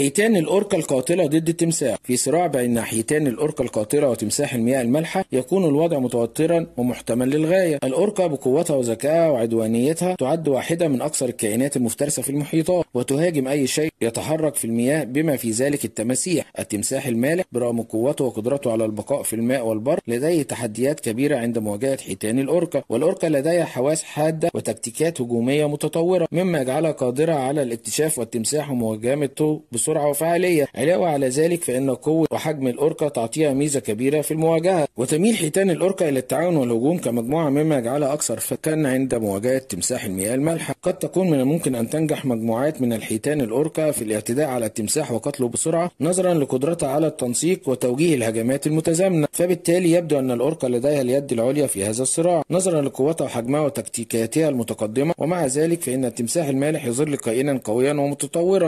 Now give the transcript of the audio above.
حيتان الأوركا القاتلة ضد التمساح في صراع بين حيتان الأوركا القاتلة وتمساح المياه المالحة يكون الوضع متوترا ومحتمل للغاية الأوركا بقوتها وذكائها وعدوانيتها تعد واحدة من أكثر الكائنات المفترسة في المحيطات وتهاجم أي شيء يتحرك في المياه بما في ذلك التماسيح التمساح المالح برغم قوته وقدرته على البقاء في الماء والبر لديه تحديات كبيرة عند مواجهة حيتان الأوركا والأوركا لديها حواس حادة وتكتيكات هجومية متطورة مما يجعلها قادرة على الاكتشاف والتمساح ومهاجمته بسرعة سرعة وفعالية علاوة على ذلك فإن قوة وحجم الأوركا تعطيها ميزة كبيرة في المواجهة وتميل حيتان الأوركا إلى التعاون والهجوم كمجموعة مما يجعلها أكثر فكا عند مواجهة تمساح المياه المالحة قد تكون من الممكن أن تنجح مجموعات من الحيتان الأوركا في الاعتداء على التمساح وقتله بسرعة نظرا لقدرتها على التنسيق وتوجيه الهجمات المتزامنة فبالتالي يبدو أن الأوركا لديها اليد العليا في هذا الصراع نظرا لقوتها وحجمها وتكتيكاتها المتقدمة ومع ذلك فإن التمساح المالح يظل كائنا قويا ومتطورا